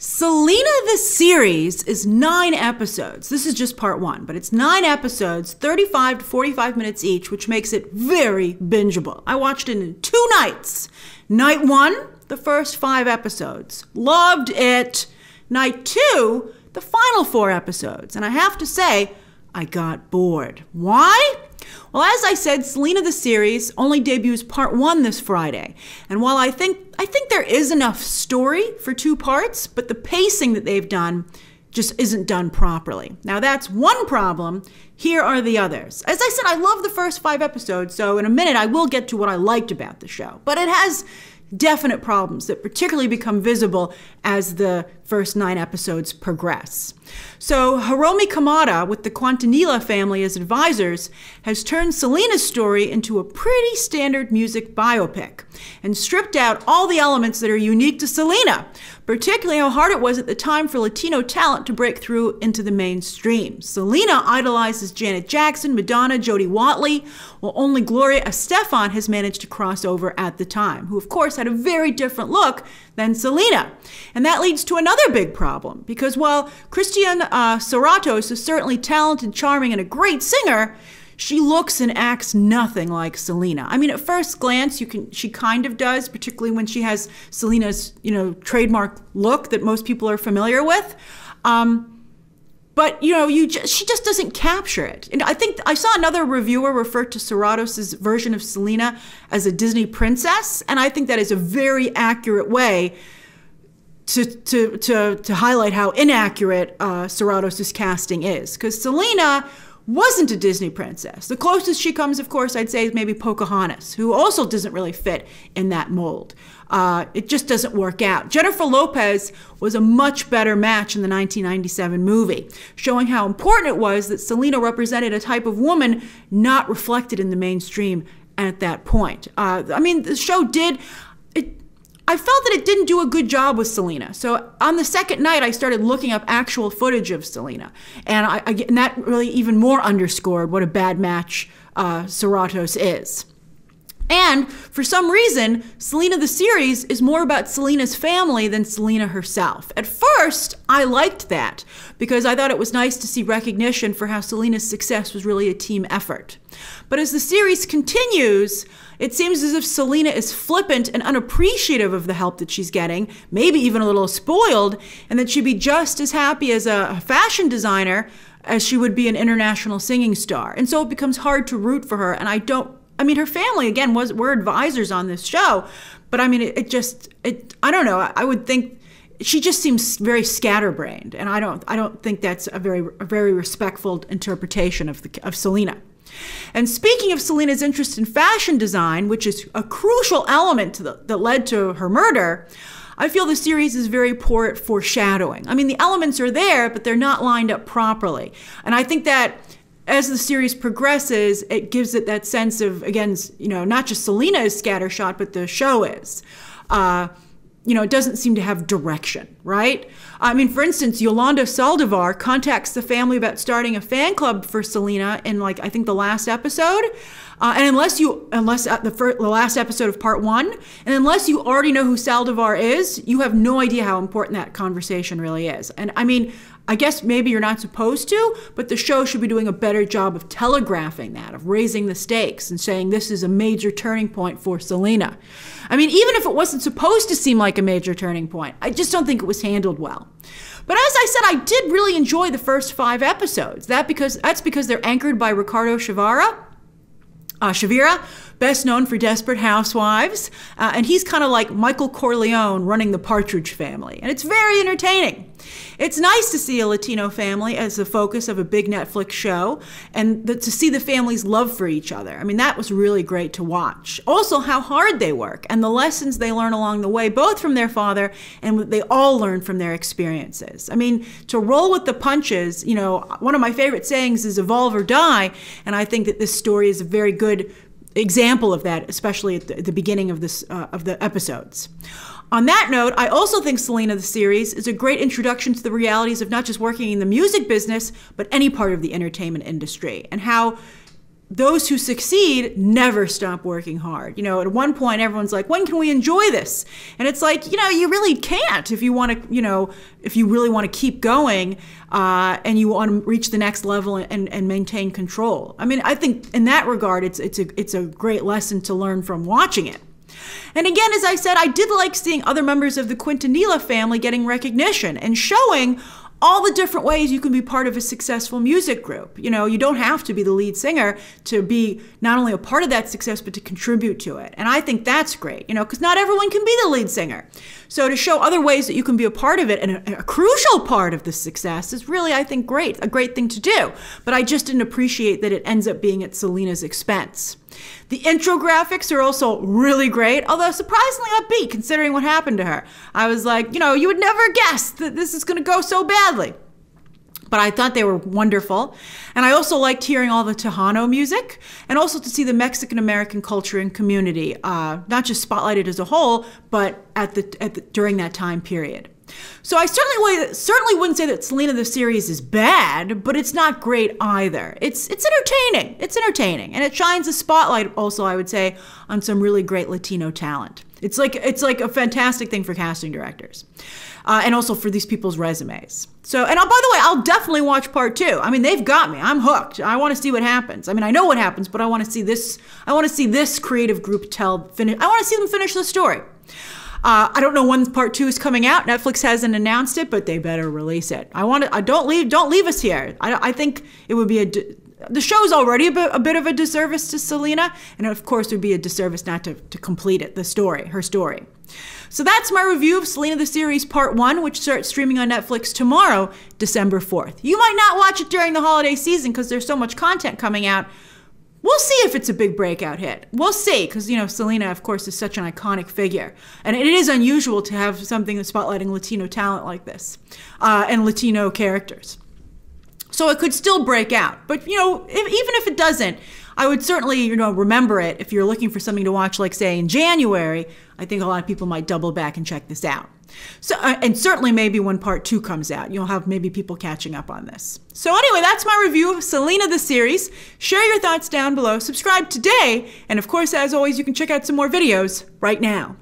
Selena the series is nine episodes. This is just part one, but it's nine episodes, 35 to 45 minutes each, which makes it very bingeable. I watched it in two nights. Night one, the first five episodes. Loved it. Night two, the final four episodes. And I have to say, I got bored. Why? Well, as I said, Selena the series only debuts part one this Friday. And while I think I think there is enough story for two parts, but the pacing that they've done just isn't done properly. Now that's one problem. Here are the others. As I said, I love the first five episodes, so in a minute I will get to what I liked about the show. But it has definite problems that particularly become visible as the first nine episodes progress. So Hiromi Kamada, with the Quantanilla family as advisors, has turned Selena's story into a pretty standard music biopic and stripped out all the elements that are unique to Selena, particularly how hard it was at the time for Latino talent to break through into the mainstream. Selena idolizes Janet Jackson, Madonna, Jodie Watley, while only Gloria Estefan has managed to cross over at the time, who of course had a very different look than Selena. And that leads to another big problem, because while Christian uh, Serratos is certainly talented, charming, and a great singer, she looks and acts nothing like Selena. I mean, at first glance, you can she kind of does, particularly when she has Selena's you know trademark look that most people are familiar with. Um, but you know, you just, she just doesn't capture it. And I think I saw another reviewer refer to Serratos' version of Selena as a Disney princess, and I think that is a very accurate way to to to, to highlight how inaccurate uh, Serratos' casting is, because Selena wasn't a Disney princess. The closest she comes, of course, I'd say is maybe Pocahontas, who also doesn't really fit in that mold. Uh, it just doesn't work out. Jennifer Lopez was a much better match in the 1997 movie, showing how important it was that Selena represented a type of woman not reflected in the mainstream at that point. Uh, I mean, the show did, I felt that it didn't do a good job with Selena. So on the second night, I started looking up actual footage of Selena, and, I, I, and that really even more underscored what a bad match uh, Serratos is. And for some reason, Selena the series is more about Selena's family than Selena herself. At first, I liked that because I thought it was nice to see recognition for how Selena's success was really a team effort. But as the series continues, it seems as if Selena is flippant and unappreciative of the help that she's getting, maybe even a little spoiled, and that she'd be just as happy as a fashion designer as she would be an international singing star. And so it becomes hard to root for her, and I don't I mean, her family again was were advisors on this show, but I mean, it, it just it. I don't know. I, I, would think she just seems very scatterbrained, and I don't I don't think that's a very a very respectful interpretation of the of Selena. And speaking of Selena's interest in fashion design, which is a crucial element the, that led to her murder, I feel the series is very poor at foreshadowing. I mean, the elements are there, but they're not lined up properly. And I think that as the series progresses, it gives it that sense of, again, you know, not just Selena is scattershot, but the show is. Uh, you know, it doesn't seem to have direction, right? I mean, for instance, Yolanda Saldivar contacts the family about starting a fan club for Selena in, like, I think the last episode. Uh, and unless you, unless the, first, the last episode of part one, and unless you already know who Saldivar is, you have no idea how important that conversation really is. And I mean, I guess maybe you're not supposed to, but the show should be doing a better job of telegraphing that, of raising the stakes and saying this is a major turning point for Selena. I mean, even if it wasn't supposed to seem like a major turning point, I just don't think it was handled well. But as I said, I did really enjoy the first five episodes. That because that's because they're anchored by Ricardo Shavara. Uh, Shavira, best known for Desperate Housewives, uh, and he's kind of like Michael Corleone running the Partridge Family, and it's very entertaining. It's nice to see a Latino family as the focus of a big Netflix show and the, to see the families' love for each other. I mean, that was really great to watch. Also, how hard they work and the lessons they learn along the way, both from their father and they all learn from their experiences. I mean, to roll with the punches, you know, one of my favorite sayings is evolve or die. And I think that this story is a very good example of that, especially at the, the beginning of this uh, of the episodes. On that note, I also think Selena the series is a great introduction to the realities of not just working in the music business, but any part of the entertainment industry and how those who succeed never stop working hard. You know, at one point, everyone's like, when can we enjoy this? And it's like, you know, you really can't if you want to, you know, if you really want to keep going uh, and you want to reach the next level and, and maintain control. I mean, I think in that regard, it's, it's, a, it's a great lesson to learn from watching it. And again, as I said, I did like seeing other members of the Quintanilla family getting recognition and showing all the different ways you can be part of a successful music group. You know, you don't have to be the lead singer to be not only a part of that success, but to contribute to it. And I think that's great, you know, because not everyone can be the lead singer. So to show other ways that you can be a part of it and a, a, crucial part of the success is really, I think, great, a great thing to do. But I just didn't appreciate that it ends up being at Selena's expense. The intro graphics are also really great, although surprisingly upbeat considering what happened to her. I was like, you know, you would never guess that this is going to go so badly. But I thought they were wonderful. And I also liked hearing all the Tejano music and also to see the Mexican American culture and community, uh, not just spotlighted as a whole, but at the, at the, during that time period. So I certainly certainly wouldn't say that Selena the series is bad, but it's not great either. It's it's entertaining. It's entertaining, and it shines a spotlight also I would say on some really great Latino talent. It's like it's like a fantastic thing for casting directors, uh, and also for these people's resumes. So, and I'll, by the way, I'll definitely watch part two. I mean, they've got me. I'm hooked. I want to see what happens. I mean, I know what happens, but I want to see this. I want to see this creative group tell finish. I want to see them finish the story. Uh, I don't know when part two is coming out. Netflix hasn't announced it, but they better release it. I want to. Uh, I don't leave. Don't leave us here. I, I think it would be a. The show's already a bit, a bit of a disservice to Selena, and of course, it would be a disservice not to, to complete it. The story, her story. So that's my review of Selena the Series Part 1, which starts streaming on Netflix tomorrow, December 4th. You might not watch it during the holiday season because there's so much content coming out, We'll see if it's a big breakout hit. We'll see, because, you know, Selena, of course, is such an iconic figure. And it is unusual to have something spotlighting Latino talent like this uh, and Latino characters. So it could still break out. But, you know, if, even if it doesn't, I would certainly, you know, remember it if you're looking for something to watch, like say in January. I think a lot of people might double back and check this out. So, uh, and certainly maybe when part two comes out, you'll have maybe people catching up on this. So anyway, that's my review of Selena the series. Share your thoughts down below. Subscribe today, and of course, as always, you can check out some more videos right now.